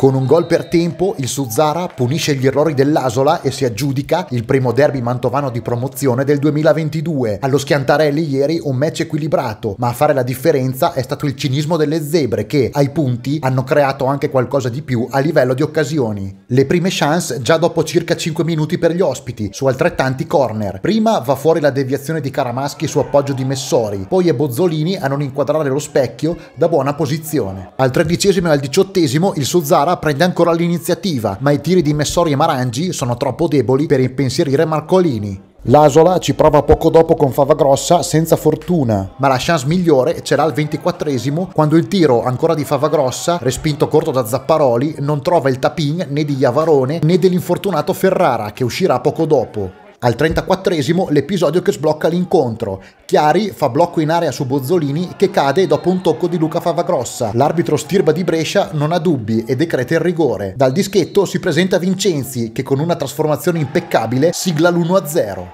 Con un gol per tempo il Suzzara punisce gli errori dell'Asola e si aggiudica il primo derby mantovano di promozione del 2022. Allo Schiantarelli ieri un match equilibrato, ma a fare la differenza è stato il cinismo delle zebre che ai punti hanno creato anche qualcosa di più a livello di occasioni. Le prime chance già dopo circa 5 minuti per gli ospiti, su altrettanti corner. Prima va fuori la deviazione di Caramaschi su appoggio di Messori, poi è Bozzolini a non inquadrare lo specchio da buona posizione. Al tredicesimo e al diciottesimo il Suzzara Pescara prende ancora l'iniziativa, ma i tiri di Messori e Marangi sono troppo deboli per impensierire Marcolini. L'Asola ci prova poco dopo con Favagrossa senza fortuna, ma la chance migliore ce l'ha al 24 quando il tiro ancora di Favagrossa, respinto corto da Zapparoli, non trova il tapin né di Iavarone né dell'infortunato Ferrara che uscirà poco dopo. Al 34esimo l'episodio che sblocca l'incontro. Chiari fa blocco in area su Bozzolini che cade dopo un tocco di Luca Favagrossa. L'arbitro Stirba di Brescia non ha dubbi e decreta il rigore. Dal dischetto si presenta Vincenzi che con una trasformazione impeccabile sigla l'1-0.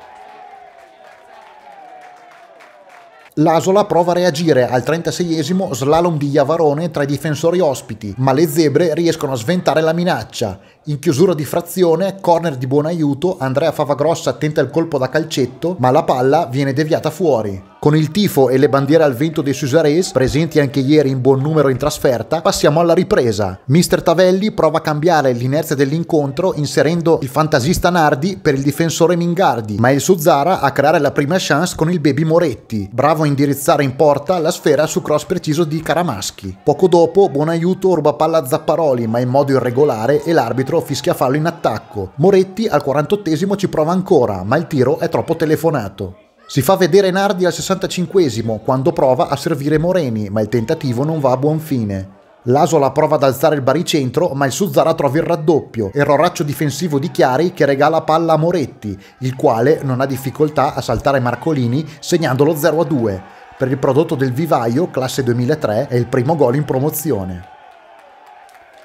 L'Asola prova a reagire al 36esimo slalom di Iavarone tra i difensori ospiti, ma le zebre riescono a sventare la minaccia in chiusura di frazione, corner di buon aiuto, Andrea Favagrossa tenta il colpo da calcetto, ma la palla viene deviata fuori. Con il tifo e le bandiere al vento dei Susares, presenti anche ieri in buon numero in trasferta, passiamo alla ripresa. Mister Tavelli prova a cambiare l'inerzia dell'incontro inserendo il fantasista Nardi per il difensore Mingardi, ma il Suzzara a creare la prima chance con il baby Moretti, bravo a indirizzare in porta la sfera su cross preciso di Caramaschi. Poco dopo, buon aiuto ruba palla a Zapparoli, ma in modo irregolare e l'arbitro tiro fallo in attacco. Moretti al 48 esimo ci prova ancora, ma il tiro è troppo telefonato. Si fa vedere Nardi al 65 esimo quando prova a servire Moreni, ma il tentativo non va a buon fine. L'Asola prova ad alzare il baricentro, ma il Suzzara trova il raddoppio, erroraccio difensivo di Chiari che regala palla a Moretti, il quale non ha difficoltà a saltare Marcolini segnandolo 0-2. Per il prodotto del vivaio, classe 2003, è il primo gol in promozione.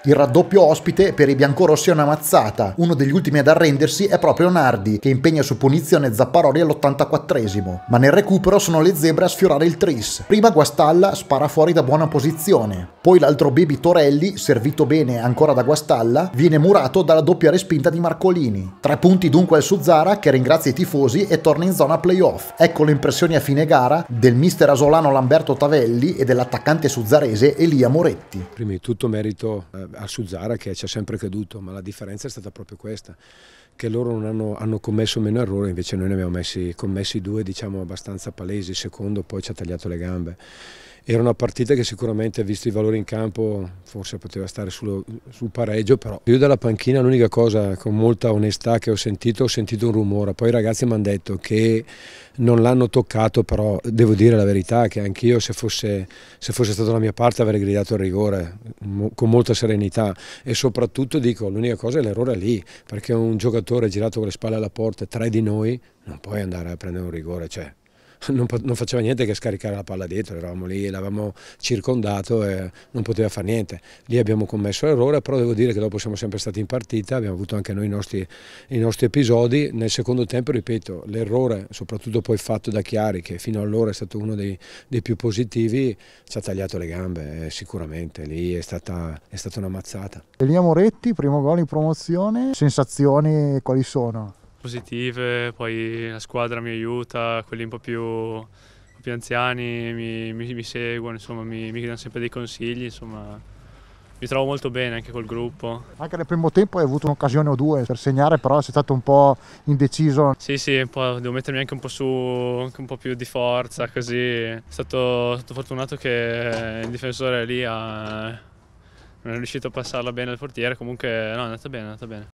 Il raddoppio ospite per i biancorossi è una mazzata. Uno degli ultimi ad arrendersi è proprio Nardi, che impegna su punizione Zapparoli all'84esimo. Ma nel recupero sono le zebre a sfiorare il tris. Prima Guastalla spara fuori da buona posizione. Poi l'altro baby Torelli, servito bene ancora da Guastalla, viene murato dalla doppia respinta di Marcolini. Tre punti dunque al Suzzara che ringrazia i tifosi e torna in zona playoff. Ecco le impressioni a fine gara del mister asolano Lamberto Tavelli e dell'attaccante suzzarese Elia Moretti. Prima di tutto merito eh, al Suzzara che ci ha sempre creduto, ma la differenza è stata proprio questa, che loro hanno, hanno, commesso meno errori, invece noi ne abbiamo messi, commessi due diciamo abbastanza palesi, il secondo poi ci ha tagliato le gambe era una partita che sicuramente visto i valori in campo forse poteva stare sullo, sul pareggio però io dalla panchina l'unica cosa con molta onestà che ho sentito ho sentito un rumore poi i ragazzi mi hanno detto che non l'hanno toccato però devo dire la verità che anch'io se fosse, se fosse stata la mia parte avrei gridato il rigore con molta serenità e soprattutto dico l'unica cosa è l'errore lì perché un giocatore girato con le spalle alla porta tre di noi non puoi andare a prendere un rigore cioè non, non, faceva niente che scaricare la palla dietro, eravamo lì, l'avevamo circondato e non poteva fare niente. Lì abbiamo commesso l'errore, però devo dire che dopo siamo sempre stati in partita, abbiamo avuto anche noi i nostri, i nostri episodi. Nel secondo tempo, ripeto, l'errore, soprattutto poi fatto da Chiari, che fino allora è stato uno dei, dei più positivi, ci ha tagliato le gambe, eh, sicuramente lì è stata, è stata una mazzata. Elia Moretti, primo gol in promozione, sensazioni quali sono? positive, poi la squadra mi aiuta, quelli un po' più, più anziani mi, mi, mi seguono, insomma, mi, mi danno sempre dei consigli, insomma, mi trovo molto bene anche col gruppo. Anche nel primo tempo hai avuto un'occasione o due per segnare, però sei stato un po' indeciso. Sì, sì, devo mettermi anche un po' su, anche un po' più di forza, così. È stato, stato fortunato che il difensore lì ha, non è riuscito a passarla bene al portiere, comunque no, è andata bene, è andata bene.